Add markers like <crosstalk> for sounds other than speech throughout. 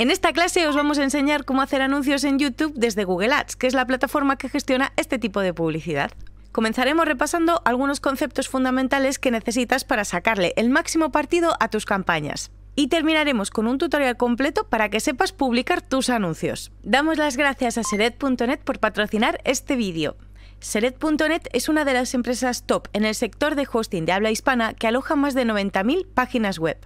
En esta clase os vamos a enseñar cómo hacer anuncios en YouTube desde Google Ads, que es la plataforma que gestiona este tipo de publicidad. Comenzaremos repasando algunos conceptos fundamentales que necesitas para sacarle el máximo partido a tus campañas. Y terminaremos con un tutorial completo para que sepas publicar tus anuncios. Damos las gracias a Sered.net por patrocinar este vídeo. Sered.net es una de las empresas top en el sector de hosting de habla hispana que aloja más de 90.000 páginas web.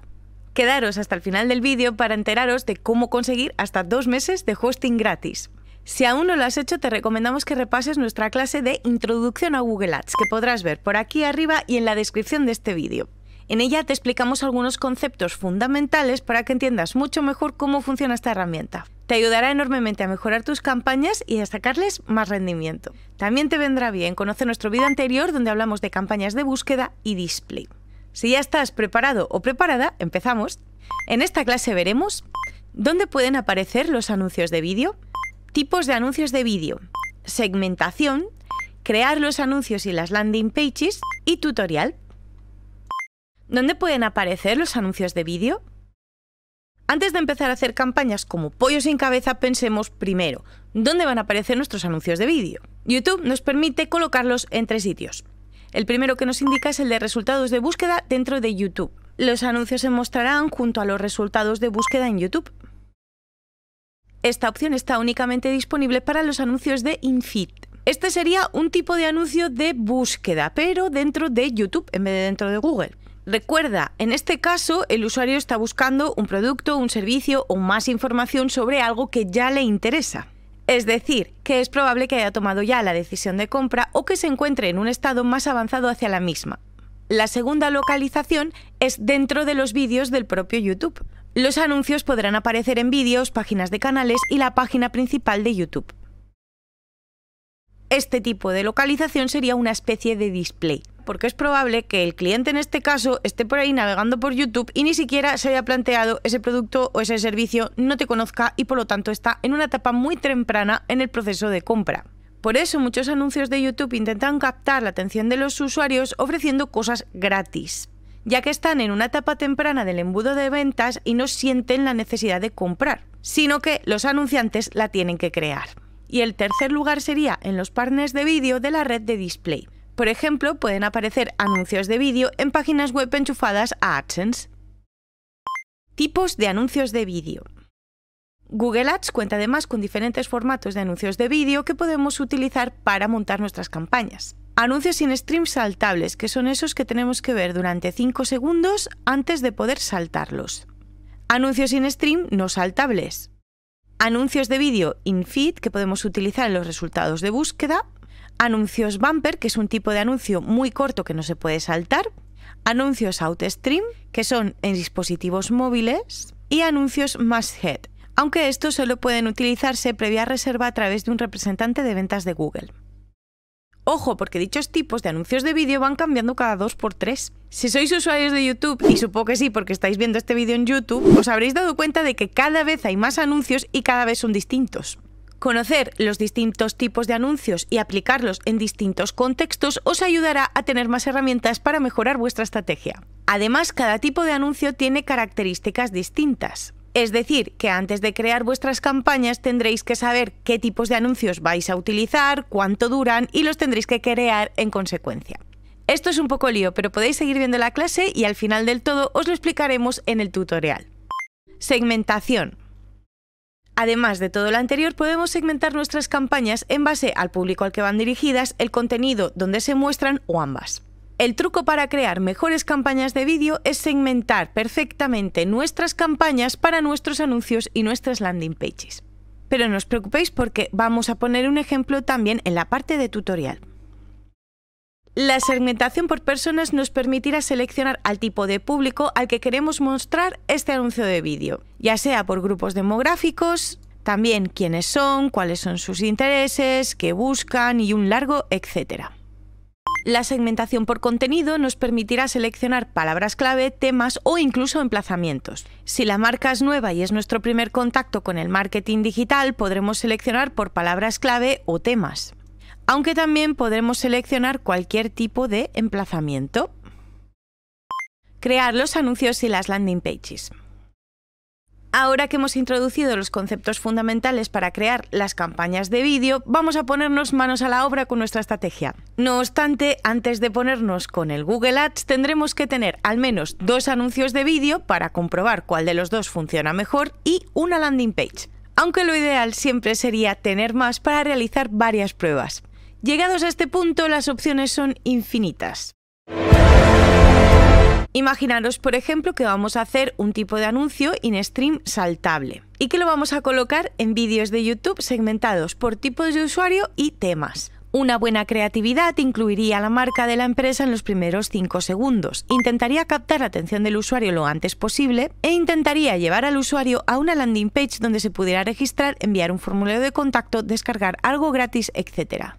Quedaros hasta el final del vídeo para enteraros de cómo conseguir hasta dos meses de hosting gratis. Si aún no lo has hecho, te recomendamos que repases nuestra clase de Introducción a Google Ads, que podrás ver por aquí arriba y en la descripción de este vídeo. En ella te explicamos algunos conceptos fundamentales para que entiendas mucho mejor cómo funciona esta herramienta. Te ayudará enormemente a mejorar tus campañas y a sacarles más rendimiento. También te vendrá bien conocer nuestro vídeo anterior donde hablamos de campañas de búsqueda y display. Si ya estás preparado o preparada, empezamos. En esta clase veremos dónde pueden aparecer los anuncios de vídeo, tipos de anuncios de vídeo, segmentación, crear los anuncios y las landing pages y tutorial. ¿Dónde pueden aparecer los anuncios de vídeo? Antes de empezar a hacer campañas como pollo sin cabeza, pensemos primero, ¿dónde van a aparecer nuestros anuncios de vídeo? YouTube nos permite colocarlos en tres sitios. El primero que nos indica es el de resultados de búsqueda dentro de YouTube. Los anuncios se mostrarán junto a los resultados de búsqueda en YouTube. Esta opción está únicamente disponible para los anuncios de InFit. Este sería un tipo de anuncio de búsqueda, pero dentro de YouTube en vez de dentro de Google. Recuerda, en este caso el usuario está buscando un producto, un servicio o más información sobre algo que ya le interesa. Es decir, que es probable que haya tomado ya la decisión de compra o que se encuentre en un estado más avanzado hacia la misma. La segunda localización es dentro de los vídeos del propio YouTube. Los anuncios podrán aparecer en vídeos, páginas de canales y la página principal de YouTube. Este tipo de localización sería una especie de display porque es probable que el cliente en este caso esté por ahí navegando por YouTube y ni siquiera se haya planteado ese producto o ese servicio, no te conozca y por lo tanto está en una etapa muy temprana en el proceso de compra. Por eso muchos anuncios de YouTube intentan captar la atención de los usuarios ofreciendo cosas gratis, ya que están en una etapa temprana del embudo de ventas y no sienten la necesidad de comprar, sino que los anunciantes la tienen que crear. Y el tercer lugar sería en los partners de vídeo de la red de display por ejemplo, pueden aparecer anuncios de vídeo en páginas web enchufadas a AdSense. Tipos de anuncios de vídeo. Google Ads cuenta además con diferentes formatos de anuncios de vídeo que podemos utilizar para montar nuestras campañas. Anuncios sin stream saltables, que son esos que tenemos que ver durante 5 segundos antes de poder saltarlos. Anuncios sin stream no saltables. Anuncios de vídeo in-feed que podemos utilizar en los resultados de búsqueda anuncios bumper, que es un tipo de anuncio muy corto que no se puede saltar, anuncios outstream, que son en dispositivos móviles, y anuncios masthead, aunque estos solo pueden utilizarse previa reserva a través de un representante de ventas de Google. Ojo, porque dichos tipos de anuncios de vídeo van cambiando cada dos por tres. Si sois usuarios de YouTube, y supongo que sí porque estáis viendo este vídeo en YouTube, os habréis dado cuenta de que cada vez hay más anuncios y cada vez son distintos. Conocer los distintos tipos de anuncios y aplicarlos en distintos contextos os ayudará a tener más herramientas para mejorar vuestra estrategia. Además, cada tipo de anuncio tiene características distintas. Es decir, que antes de crear vuestras campañas tendréis que saber qué tipos de anuncios vais a utilizar, cuánto duran y los tendréis que crear en consecuencia. Esto es un poco lío, pero podéis seguir viendo la clase y al final del todo os lo explicaremos en el tutorial. Segmentación. Además de todo lo anterior, podemos segmentar nuestras campañas en base al público al que van dirigidas, el contenido donde se muestran o ambas. El truco para crear mejores campañas de vídeo es segmentar perfectamente nuestras campañas para nuestros anuncios y nuestras landing pages. Pero no os preocupéis porque vamos a poner un ejemplo también en la parte de tutorial. La segmentación por personas nos permitirá seleccionar al tipo de público al que queremos mostrar este anuncio de vídeo ya sea por grupos demográficos, también quiénes son, cuáles son sus intereses, qué buscan y un largo etc. La segmentación por contenido nos permitirá seleccionar palabras clave, temas o incluso emplazamientos. Si la marca es nueva y es nuestro primer contacto con el marketing digital, podremos seleccionar por palabras clave o temas. Aunque también podremos seleccionar cualquier tipo de emplazamiento. Crear los anuncios y las landing pages. Ahora que hemos introducido los conceptos fundamentales para crear las campañas de vídeo, vamos a ponernos manos a la obra con nuestra estrategia. No obstante, antes de ponernos con el Google Ads, tendremos que tener al menos dos anuncios de vídeo para comprobar cuál de los dos funciona mejor y una landing page. Aunque lo ideal siempre sería tener más para realizar varias pruebas. Llegados a este punto, las opciones son infinitas. Imaginaros, por ejemplo, que vamos a hacer un tipo de anuncio in stream saltable y que lo vamos a colocar en vídeos de YouTube segmentados por tipos de usuario y temas. Una buena creatividad incluiría la marca de la empresa en los primeros 5 segundos, intentaría captar la atención del usuario lo antes posible e intentaría llevar al usuario a una landing page donde se pudiera registrar, enviar un formulario de contacto, descargar algo gratis, etc.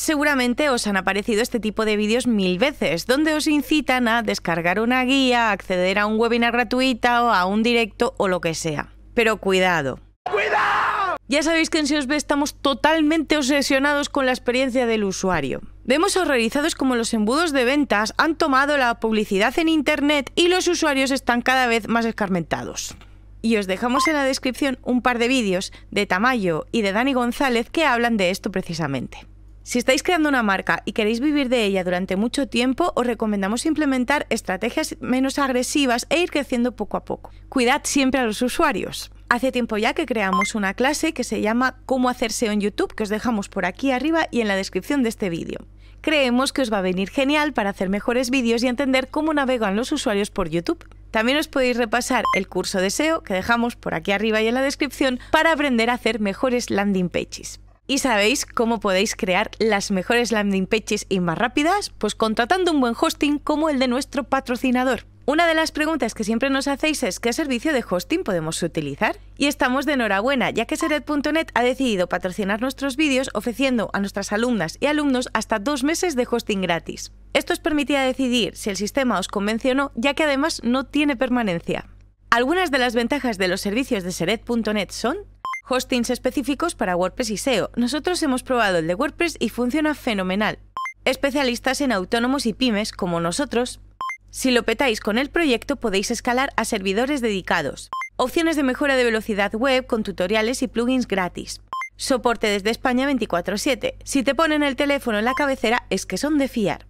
Seguramente os han aparecido este tipo de vídeos mil veces, donde os incitan a descargar una guía, acceder a un webinar gratuito o a un directo o lo que sea. Pero cuidado. ¡Cuidado! Ya sabéis que en ve, estamos totalmente obsesionados con la experiencia del usuario. Vemos horrorizados como los embudos de ventas han tomado la publicidad en Internet y los usuarios están cada vez más escarmentados. Y os dejamos en la descripción un par de vídeos de Tamayo y de Dani González que hablan de esto precisamente. Si estáis creando una marca y queréis vivir de ella durante mucho tiempo, os recomendamos implementar estrategias menos agresivas e ir creciendo poco a poco. Cuidad siempre a los usuarios. Hace tiempo ya que creamos una clase que se llama Cómo hacer SEO en YouTube, que os dejamos por aquí arriba y en la descripción de este vídeo. Creemos que os va a venir genial para hacer mejores vídeos y entender cómo navegan los usuarios por YouTube. También os podéis repasar el curso de SEO que dejamos por aquí arriba y en la descripción para aprender a hacer mejores landing pages. ¿Y sabéis cómo podéis crear las mejores landing pages y más rápidas? Pues contratando un buen hosting como el de nuestro patrocinador. Una de las preguntas que siempre nos hacéis es qué servicio de hosting podemos utilizar. Y estamos de enhorabuena, ya que Seret.net ha decidido patrocinar nuestros vídeos ofreciendo a nuestras alumnas y alumnos hasta dos meses de hosting gratis. Esto os permitía decidir si el sistema os convence o no, ya que además no tiene permanencia. Algunas de las ventajas de los servicios de Sered.net son hostings específicos para WordPress y SEO. Nosotros hemos probado el de WordPress y funciona fenomenal. Especialistas en autónomos y pymes como nosotros. Si lo petáis con el proyecto podéis escalar a servidores dedicados. Opciones de mejora de velocidad web con tutoriales y plugins gratis. Soporte desde España 24/7. Si te ponen el teléfono en la cabecera es que son de fiar.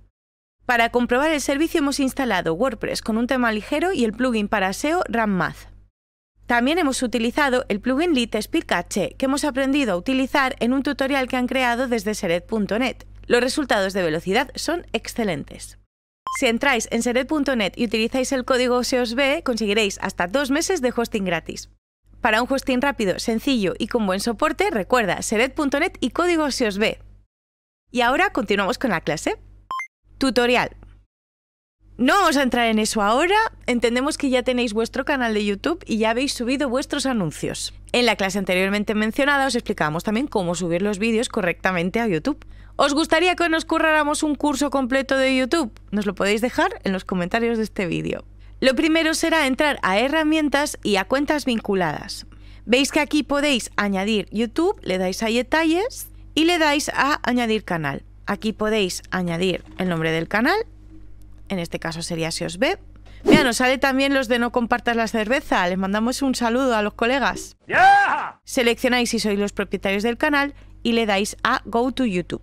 Para comprobar el servicio hemos instalado WordPress con un tema ligero y el plugin para SEO RAM Math. También hemos utilizado el plugin LiteSpeed Cache, que hemos aprendido a utilizar en un tutorial que han creado desde Sered.net. Los resultados de velocidad son excelentes. Si entráis en Sered.net y utilizáis el código SEOSB, conseguiréis hasta dos meses de hosting gratis. Para un hosting rápido, sencillo y con buen soporte, recuerda Sered.net y código SEOSB. Y ahora continuamos con la clase. Tutorial no vamos a entrar en eso ahora. Entendemos que ya tenéis vuestro canal de YouTube y ya habéis subido vuestros anuncios. En la clase anteriormente mencionada os explicábamos también cómo subir los vídeos correctamente a YouTube. ¿Os gustaría que nos curráramos un curso completo de YouTube? Nos lo podéis dejar en los comentarios de este vídeo. Lo primero será entrar a herramientas y a cuentas vinculadas. Veis que aquí podéis añadir YouTube, le dais a detalles y le dais a añadir canal. Aquí podéis añadir el nombre del canal en este caso sería si os ve. Mira, nos sale también los de no compartas la cerveza. Les mandamos un saludo a los colegas. Ya. Seleccionáis si sois los propietarios del canal y le dais a Go to YouTube.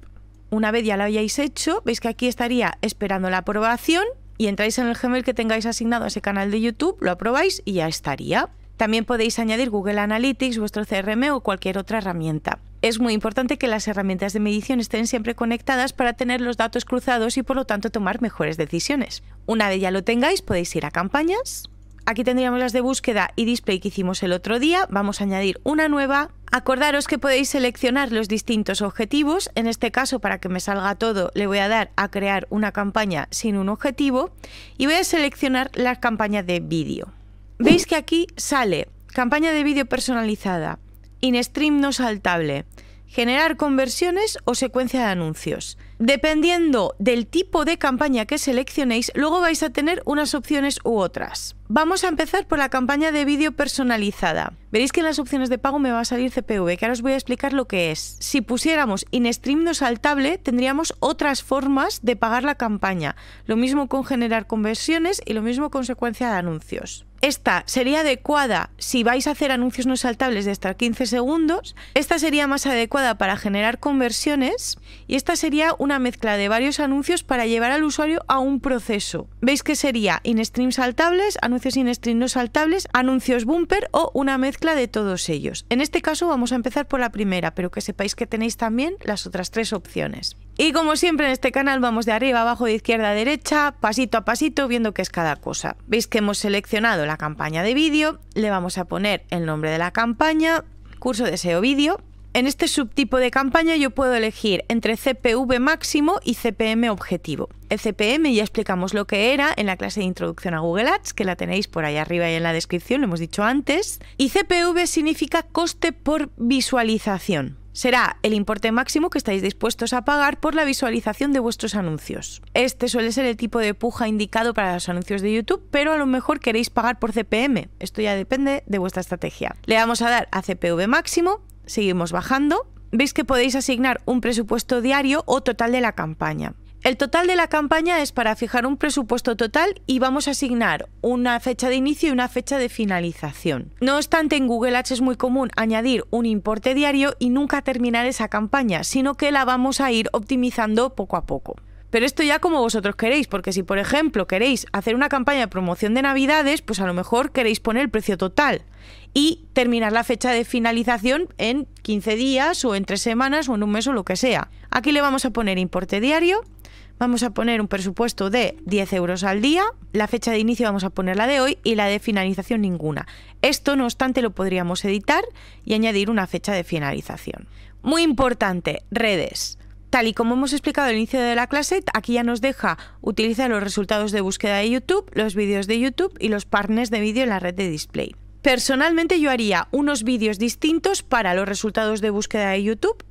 Una vez ya lo hayáis hecho, veis que aquí estaría esperando la aprobación y entráis en el Gmail que tengáis asignado a ese canal de YouTube, lo aprobáis y ya estaría. También podéis añadir Google Analytics, vuestro CRM o cualquier otra herramienta es muy importante que las herramientas de medición estén siempre conectadas para tener los datos cruzados y por lo tanto tomar mejores decisiones. Una vez ya lo tengáis, podéis ir a campañas. Aquí tendríamos las de búsqueda y display que hicimos el otro día. Vamos a añadir una nueva. Acordaros que podéis seleccionar los distintos objetivos. En este caso, para que me salga todo, le voy a dar a crear una campaña sin un objetivo y voy a seleccionar la campaña de vídeo. Veis que aquí sale campaña de vídeo personalizada, InStream no saltable, generar conversiones o secuencia de anuncios. Dependiendo del tipo de campaña que seleccionéis, luego vais a tener unas opciones u otras. Vamos a empezar por la campaña de vídeo personalizada. Veréis que en las opciones de pago me va a salir CPV, que ahora os voy a explicar lo que es. Si pusiéramos InStream no saltable, tendríamos otras formas de pagar la campaña. Lo mismo con generar conversiones y lo mismo con secuencia de anuncios. Esta sería adecuada si vais a hacer anuncios no saltables de hasta 15 segundos. Esta sería más adecuada para generar conversiones. Y esta sería una mezcla de varios anuncios para llevar al usuario a un proceso. Veis que sería in-stream saltables, anuncios in-stream no saltables, anuncios bumper o una mezcla de todos ellos. En este caso vamos a empezar por la primera, pero que sepáis que tenéis también las otras tres opciones. Y como siempre en este canal vamos de arriba abajo, de izquierda a derecha, pasito a pasito, viendo qué es cada cosa. Veis que hemos seleccionado la campaña de vídeo, le vamos a poner el nombre de la campaña, curso de SEO vídeo. En este subtipo de campaña yo puedo elegir entre CPV máximo y CPM objetivo. CPM ya explicamos lo que era en la clase de introducción a Google Ads, que la tenéis por ahí arriba y en la descripción, lo hemos dicho antes. Y CPV significa coste por visualización será el importe máximo que estáis dispuestos a pagar por la visualización de vuestros anuncios. Este suele ser el tipo de puja indicado para los anuncios de YouTube, pero a lo mejor queréis pagar por CPM. Esto ya depende de vuestra estrategia. Le vamos a dar a CPV máximo, seguimos bajando. Veis que podéis asignar un presupuesto diario o total de la campaña. El total de la campaña es para fijar un presupuesto total y vamos a asignar una fecha de inicio y una fecha de finalización. No obstante, en Google Ads es muy común añadir un importe diario y nunca terminar esa campaña, sino que la vamos a ir optimizando poco a poco. Pero esto ya como vosotros queréis, porque si por ejemplo queréis hacer una campaña de promoción de Navidades, pues a lo mejor queréis poner el precio total y terminar la fecha de finalización en 15 días o en 3 semanas o en un mes o lo que sea. Aquí le vamos a poner importe diario, vamos a poner un presupuesto de 10 euros al día, la fecha de inicio vamos a poner la de hoy y la de finalización ninguna. Esto no obstante lo podríamos editar y añadir una fecha de finalización. Muy importante, redes tal y como hemos explicado al inicio de la clase, aquí ya nos deja utilizar los resultados de búsqueda de YouTube, los vídeos de YouTube y los partners de vídeo en la red de display. Personalmente yo haría unos vídeos distintos para los resultados de búsqueda de YouTube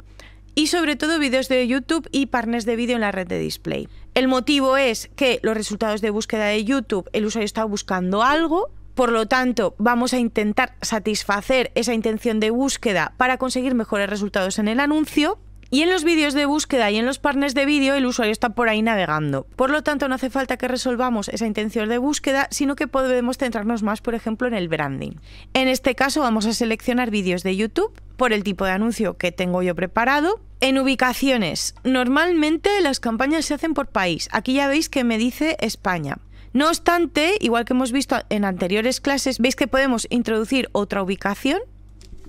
y sobre todo vídeos de YouTube y partners de vídeo en la red de display. El motivo es que los resultados de búsqueda de YouTube, el usuario está buscando algo, por lo tanto, vamos a intentar satisfacer esa intención de búsqueda para conseguir mejores resultados en el anuncio. Y en los vídeos de búsqueda y en los partners de vídeo el usuario está por ahí navegando. Por lo tanto, no hace falta que resolvamos esa intención de búsqueda, sino que podemos centrarnos más, por ejemplo, en el branding. En este caso vamos a seleccionar vídeos de YouTube por el tipo de anuncio que tengo yo preparado. En ubicaciones, normalmente las campañas se hacen por país. Aquí ya veis que me dice España. No obstante, igual que hemos visto en anteriores clases, veis que podemos introducir otra ubicación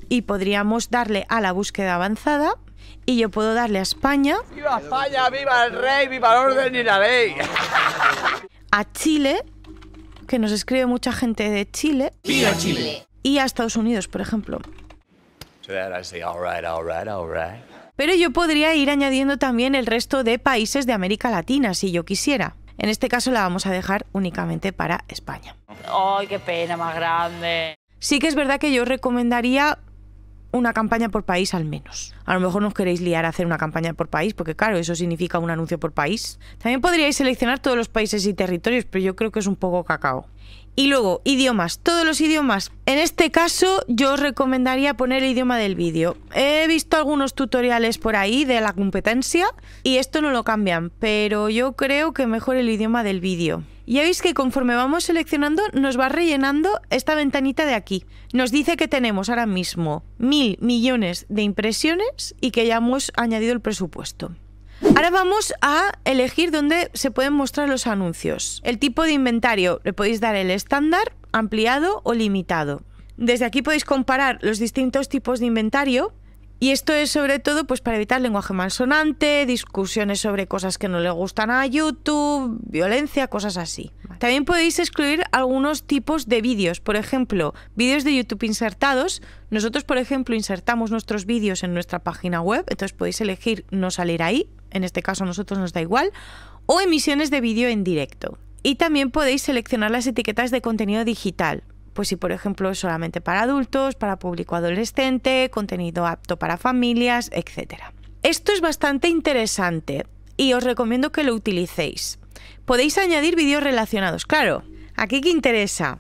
y podríamos darle a la búsqueda avanzada y yo puedo darle a España. ¡Viva España! ¡Viva el rey! ¡Viva el orden y la ley! A Chile, que nos escribe mucha gente de Chile. ¡Viva Chile! Y a Estados Unidos, por ejemplo. Pero yo podría ir añadiendo también el resto de países de América Latina si yo quisiera. En este caso la vamos a dejar únicamente para España. ¡Ay, qué pena más grande! Sí que es verdad que yo recomendaría una campaña por país al menos. A lo mejor nos queréis liar a hacer una campaña por país, porque claro, eso significa un anuncio por país. También podríais seleccionar todos los países y territorios, pero yo creo que es un poco cacao. Y luego, idiomas, todos los idiomas. En este caso, yo os recomendaría poner el idioma del vídeo. He visto algunos tutoriales por ahí de la competencia y esto no lo cambian, pero yo creo que mejor el idioma del vídeo. Ya veis que conforme vamos seleccionando nos va rellenando esta ventanita de aquí. Nos dice que tenemos ahora mismo mil millones de impresiones y que ya hemos añadido el presupuesto. Ahora vamos a elegir dónde se pueden mostrar los anuncios. El tipo de inventario, le podéis dar el estándar, ampliado o limitado. Desde aquí podéis comparar los distintos tipos de inventario y esto es sobre todo pues para evitar lenguaje malsonante, discusiones sobre cosas que no le gustan a YouTube, violencia, cosas así. También podéis excluir algunos tipos de vídeos, por ejemplo, vídeos de YouTube insertados. Nosotros, por ejemplo, insertamos nuestros vídeos en nuestra página web, entonces podéis elegir no salir ahí, en este caso a nosotros nos da igual, o emisiones de vídeo en directo. Y también podéis seleccionar las etiquetas de contenido digital pues si por ejemplo solamente para adultos, para público adolescente, contenido apto para familias, etc. Esto es bastante interesante y os recomiendo que lo utilicéis. Podéis añadir vídeos relacionados, claro. ¿Aquí qué interesa?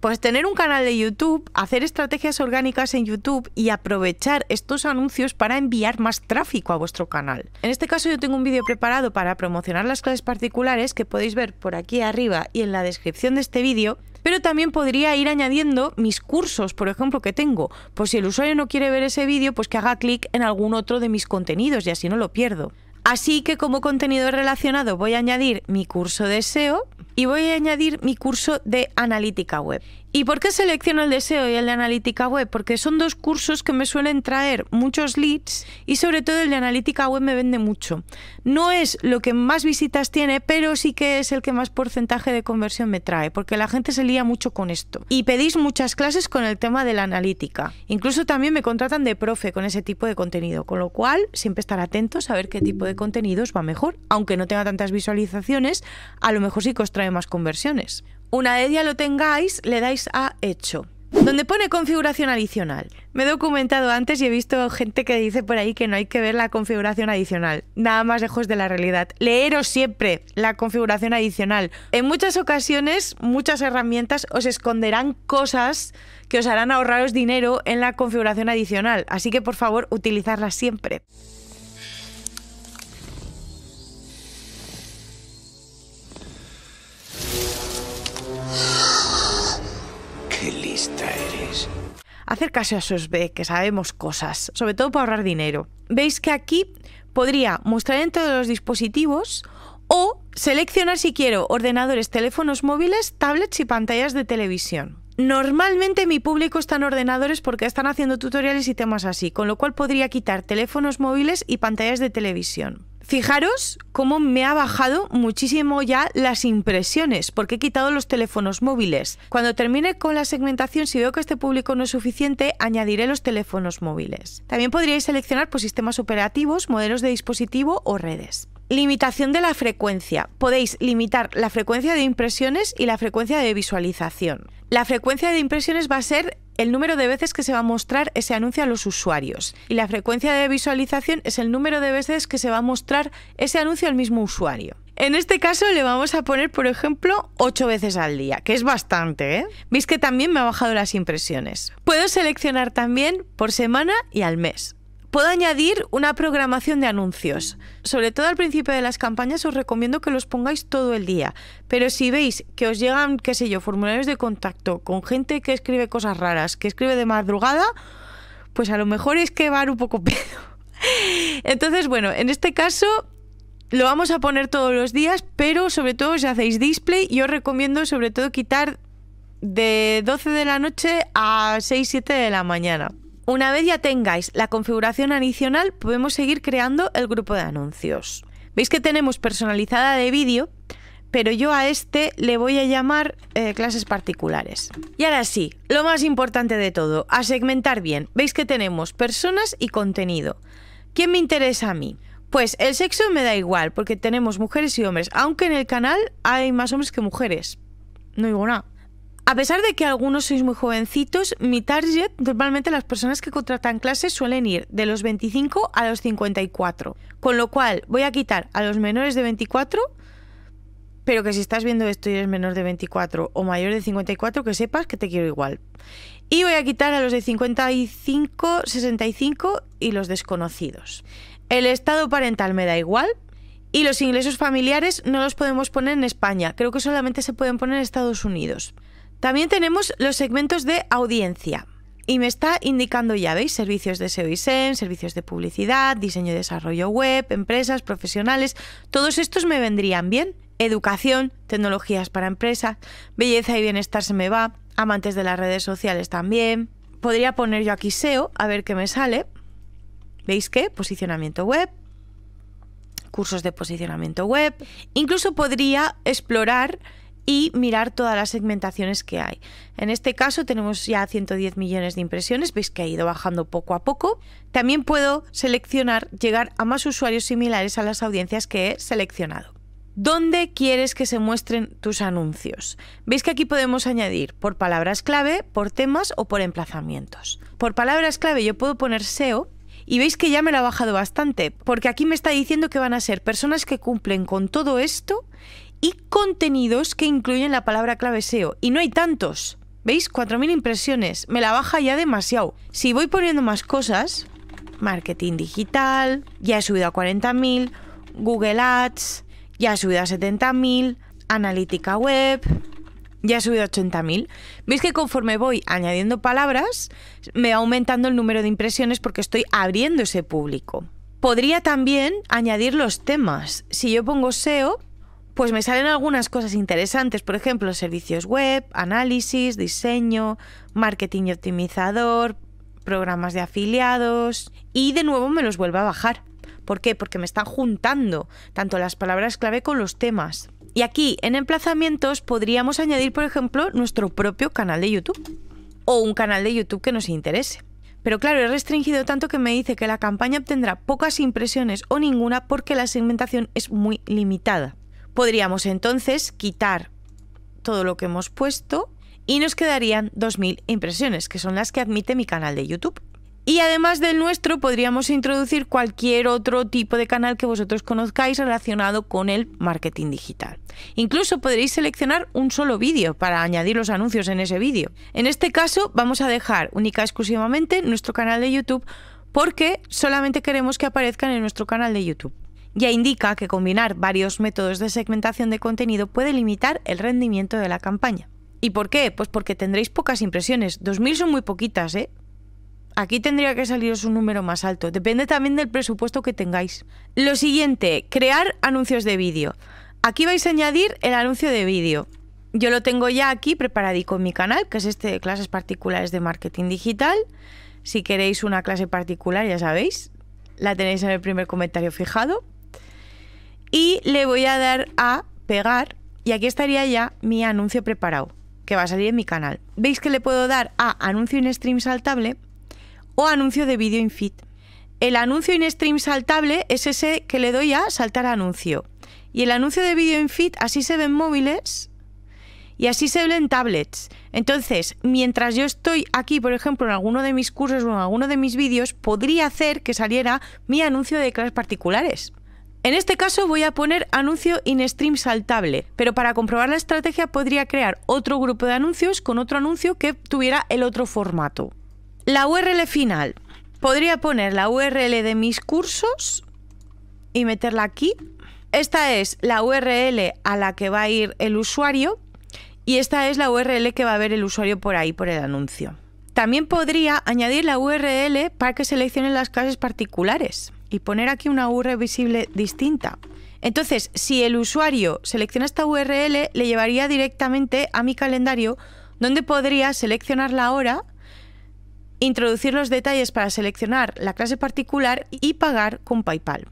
Pues tener un canal de YouTube, hacer estrategias orgánicas en YouTube y aprovechar estos anuncios para enviar más tráfico a vuestro canal. En este caso yo tengo un vídeo preparado para promocionar las clases particulares que podéis ver por aquí arriba y en la descripción de este vídeo, pero también podría ir añadiendo mis cursos, por ejemplo, que tengo. Pues si el usuario no quiere ver ese vídeo, pues que haga clic en algún otro de mis contenidos y así no lo pierdo. Así que como contenido relacionado voy a añadir mi curso de SEO y voy a añadir mi curso de analítica web. ¿Y por qué selecciono el deseo y el de analítica web? Porque son dos cursos que me suelen traer muchos leads y sobre todo el de analítica web me vende mucho. No es lo que más visitas tiene, pero sí que es el que más porcentaje de conversión me trae, porque la gente se lía mucho con esto. Y pedís muchas clases con el tema de la analítica. Incluso también me contratan de profe con ese tipo de contenido, con lo cual siempre estar atentos a ver qué tipo de contenidos va mejor, aunque no tenga tantas visualizaciones, a lo mejor sí que os trae más conversiones. Una vez ya lo tengáis, le dais a hecho donde pone configuración adicional. Me he documentado antes y he visto gente que dice por ahí que no hay que ver la configuración adicional. Nada más lejos de la realidad. Leeros siempre la configuración adicional. En muchas ocasiones, muchas herramientas os esconderán cosas que os harán ahorraros dinero en la configuración adicional. Así que por favor, utilizarla siempre. hacer caso a sus B, que sabemos cosas, sobre todo para ahorrar dinero. Veis que aquí podría mostrar en todos los dispositivos o seleccionar si quiero ordenadores, teléfonos móviles, tablets y pantallas de televisión. Normalmente mi público está en ordenadores porque están haciendo tutoriales y temas así, con lo cual podría quitar teléfonos móviles y pantallas de televisión. Fijaros cómo me ha bajado muchísimo ya las impresiones, porque he quitado los teléfonos móviles. Cuando termine con la segmentación, si veo que este público no es suficiente, añadiré los teléfonos móviles. También podríais seleccionar por pues, sistemas operativos, modelos de dispositivo o redes. Limitación de la frecuencia. Podéis limitar la frecuencia de impresiones y la frecuencia de visualización. La frecuencia de impresiones va a ser el número de veces que se va a mostrar ese anuncio a los usuarios y la frecuencia de visualización es el número de veces que se va a mostrar ese anuncio al mismo usuario. En este caso le vamos a poner, por ejemplo, 8 veces al día, que es bastante, ¿eh? Veis que también me ha bajado las impresiones. Puedo seleccionar también por semana y al mes. Puedo añadir una programación de anuncios. Sobre todo al principio de las campañas os recomiendo que los pongáis todo el día. Pero si veis que os llegan, qué sé yo, formularios de contacto con gente que escribe cosas raras, que escribe de madrugada, pues a lo mejor es que va un poco pedo. <laughs> Entonces, bueno, en este caso lo vamos a poner todos los días, pero sobre todo si hacéis display, yo os recomiendo sobre todo quitar de 12 de la noche a 6, 7 de la mañana. Una vez ya tengáis la configuración adicional, podemos seguir creando el grupo de anuncios. Veis que tenemos personalizada de vídeo, pero yo a este le voy a llamar eh, clases particulares. Y ahora sí, lo más importante de todo, a segmentar bien. Veis que tenemos personas y contenido. ¿Quién me interesa a mí? Pues el sexo me da igual, porque tenemos mujeres y hombres, aunque en el canal hay más hombres que mujeres. No digo nada. A pesar de que algunos sois muy jovencitos, mi target, normalmente las personas que contratan clases suelen ir de los 25 a los 54. Con lo cual, voy a quitar a los menores de 24, pero que si estás viendo esto y eres menor de 24 o mayor de 54, que sepas que te quiero igual. Y voy a quitar a los de 55, 65 y los desconocidos. El estado parental me da igual, y los ingresos familiares no los podemos poner en España, creo que solamente se pueden poner en Estados Unidos. También tenemos los segmentos de audiencia. Y me está indicando ya, ¿veis? Servicios de SEO y SEM, servicios de publicidad, diseño y desarrollo web, empresas, profesionales. Todos estos me vendrían bien. Educación, tecnologías para empresas, belleza y bienestar se me va, amantes de las redes sociales también. Podría poner yo aquí SEO, a ver qué me sale. ¿Veis qué? Posicionamiento web, cursos de posicionamiento web. Incluso podría explorar y mirar todas las segmentaciones que hay. En este caso tenemos ya 110 millones de impresiones, veis que ha ido bajando poco a poco. También puedo seleccionar llegar a más usuarios similares a las audiencias que he seleccionado. ¿Dónde quieres que se muestren tus anuncios? Veis que aquí podemos añadir por palabras clave, por temas o por emplazamientos. Por palabras clave yo puedo poner SEO y veis que ya me lo ha bajado bastante, porque aquí me está diciendo que van a ser personas que cumplen con todo esto y contenidos que incluyen la palabra clave SEO. Y no hay tantos. ¿Veis? 4.000 impresiones. Me la baja ya demasiado. Si voy poniendo más cosas, marketing digital, ya he subido a 40.000, Google Ads, ya he subido a 70.000, analítica web, ya he subido a 80.000. Veis que conforme voy añadiendo palabras, me va aumentando el número de impresiones porque estoy abriendo ese público. Podría también añadir los temas. Si yo pongo SEO, pues me salen algunas cosas interesantes, por ejemplo, servicios web, análisis, diseño, marketing optimizador, programas de afiliados y de nuevo me los vuelvo a bajar. ¿Por qué? Porque me están juntando tanto las palabras clave con los temas. Y aquí en emplazamientos podríamos añadir, por ejemplo, nuestro propio canal de YouTube o un canal de YouTube que nos interese. Pero claro, he restringido tanto que me dice que la campaña obtendrá pocas impresiones o ninguna porque la segmentación es muy limitada. Podríamos entonces quitar todo lo que hemos puesto y nos quedarían 2000 impresiones, que son las que admite mi canal de YouTube. Y además del nuestro podríamos introducir cualquier otro tipo de canal que vosotros conozcáis relacionado con el marketing digital. Incluso podréis seleccionar un solo vídeo para añadir los anuncios en ese vídeo. En este caso vamos a dejar única y exclusivamente nuestro canal de YouTube porque solamente queremos que aparezcan en nuestro canal de YouTube. Ya indica que combinar varios métodos de segmentación de contenido puede limitar el rendimiento de la campaña. ¿Y por qué? Pues porque tendréis pocas impresiones. 2.000 son muy poquitas, ¿eh? Aquí tendría que saliros un número más alto. Depende también del presupuesto que tengáis. Lo siguiente, crear anuncios de vídeo. Aquí vais a añadir el anuncio de vídeo. Yo lo tengo ya aquí preparadico en mi canal, que es este de clases particulares de marketing digital. Si queréis una clase particular, ya sabéis, la tenéis en el primer comentario fijado. Y le voy a dar a pegar y aquí estaría ya mi anuncio preparado que va a salir en mi canal. Veis que le puedo dar a anuncio in stream saltable o anuncio de vídeo in feed. El anuncio in stream saltable es ese que le doy a saltar anuncio. Y el anuncio de vídeo in feed así se ven móviles y así se ven tablets. Entonces, mientras yo estoy aquí, por ejemplo, en alguno de mis cursos o en alguno de mis vídeos, podría hacer que saliera mi anuncio de clases particulares. En este caso voy a poner anuncio in stream saltable, pero para comprobar la estrategia podría crear otro grupo de anuncios con otro anuncio que tuviera el otro formato. La URL final. Podría poner la URL de mis cursos y meterla aquí. Esta es la URL a la que va a ir el usuario y esta es la URL que va a ver el usuario por ahí, por el anuncio. También podría añadir la URL para que seleccione las clases particulares y poner aquí una URL visible distinta. Entonces, si el usuario selecciona esta URL, le llevaría directamente a mi calendario, donde podría seleccionar la hora, introducir los detalles para seleccionar la clase particular y pagar con PayPal.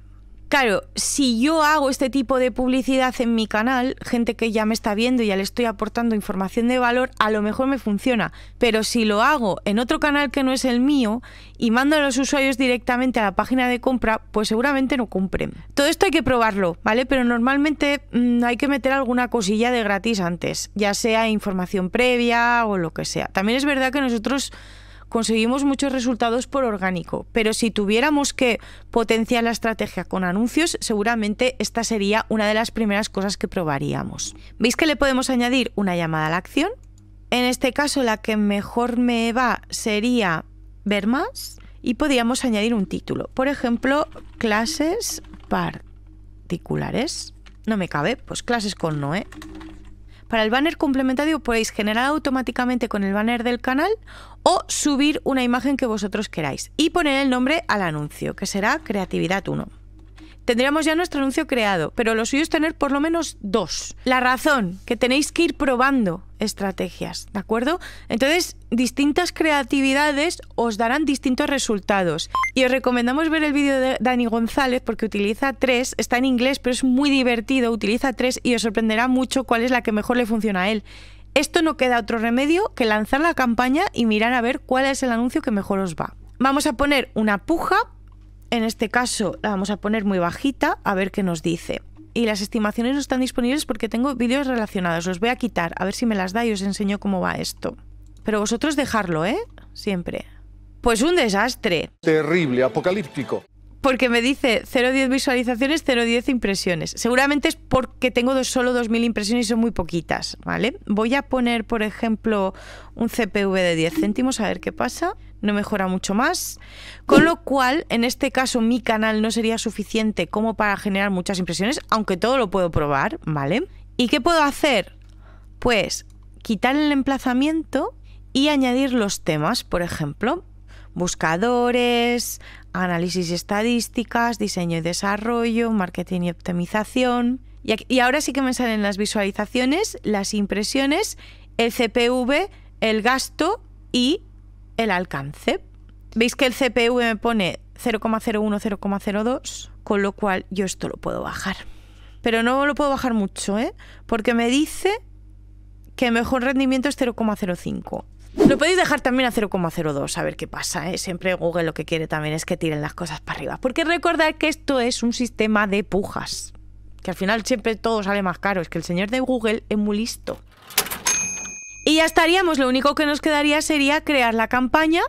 Claro, si yo hago este tipo de publicidad en mi canal, gente que ya me está viendo y ya le estoy aportando información de valor, a lo mejor me funciona. Pero si lo hago en otro canal que no es el mío y mando a los usuarios directamente a la página de compra, pues seguramente no compren. Todo esto hay que probarlo, ¿vale? Pero normalmente mm, hay que meter alguna cosilla de gratis antes, ya sea información previa o lo que sea. También es verdad que nosotros conseguimos muchos resultados por orgánico, pero si tuviéramos que potenciar la estrategia con anuncios, seguramente esta sería una de las primeras cosas que probaríamos. ¿Veis que le podemos añadir una llamada a la acción? En este caso la que mejor me va sería ver más y podríamos añadir un título. Por ejemplo, clases particulares. No me cabe, pues clases con Noé. Para el banner complementario podéis generar automáticamente con el banner del canal o subir una imagen que vosotros queráis y poner el nombre al anuncio, que será Creatividad 1 tendríamos ya nuestro anuncio creado, pero lo suyo es tener por lo menos dos. La razón, que tenéis que ir probando estrategias, ¿de acuerdo? Entonces, distintas creatividades os darán distintos resultados. Y os recomendamos ver el vídeo de Dani González porque utiliza tres, está en inglés, pero es muy divertido, utiliza tres y os sorprenderá mucho cuál es la que mejor le funciona a él. Esto no queda otro remedio que lanzar la campaña y mirar a ver cuál es el anuncio que mejor os va. Vamos a poner una puja en este caso la vamos a poner muy bajita a ver qué nos dice. Y las estimaciones no están disponibles porque tengo vídeos relacionados. Los voy a quitar, a ver si me las da y os enseño cómo va esto. Pero vosotros dejarlo, ¿eh? Siempre. Pues un desastre. Terrible, apocalíptico porque me dice 0,10 visualizaciones, 0,10 impresiones. Seguramente es porque tengo solo 2.000 impresiones y son muy poquitas, ¿vale? Voy a poner, por ejemplo, un CPV de 10 céntimos, a ver qué pasa. No mejora mucho más. Con lo cual, en este caso, mi canal no sería suficiente como para generar muchas impresiones, aunque todo lo puedo probar, ¿vale? ¿Y qué puedo hacer? Pues quitar el emplazamiento y añadir los temas, por ejemplo buscadores, análisis estadísticas, diseño y desarrollo, marketing y optimización. Y, ahora sí que me salen las visualizaciones, las impresiones, el CPV, el gasto y el alcance. Veis que el CPV me pone 0,01, 0,02, con lo cual yo esto lo puedo bajar. Pero no lo puedo bajar mucho, ¿eh? Porque me dice que mejor rendimiento es 0,05. Lo podéis dejar también a 0,02, a ver qué pasa. ¿eh? Siempre Google lo que quiere también es que tiren las cosas para arriba. Porque recordad que esto es un sistema de pujas. Que al final siempre todo sale más caro. Es que el señor de Google es muy listo. Y ya estaríamos. Lo único que nos quedaría sería crear la campaña.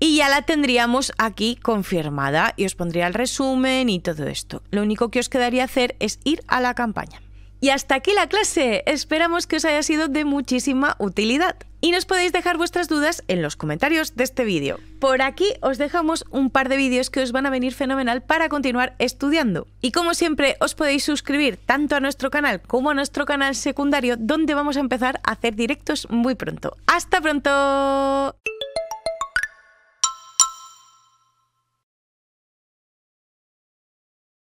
Y ya la tendríamos aquí confirmada. Y os pondría el resumen y todo esto. Lo único que os quedaría hacer es ir a la campaña. Y hasta aquí la clase. Esperamos que os haya sido de muchísima utilidad. Y nos podéis dejar vuestras dudas en los comentarios de este vídeo. Por aquí os dejamos un par de vídeos que os van a venir fenomenal para continuar estudiando. Y como siempre os podéis suscribir tanto a nuestro canal como a nuestro canal secundario donde vamos a empezar a hacer directos muy pronto. ¡Hasta pronto!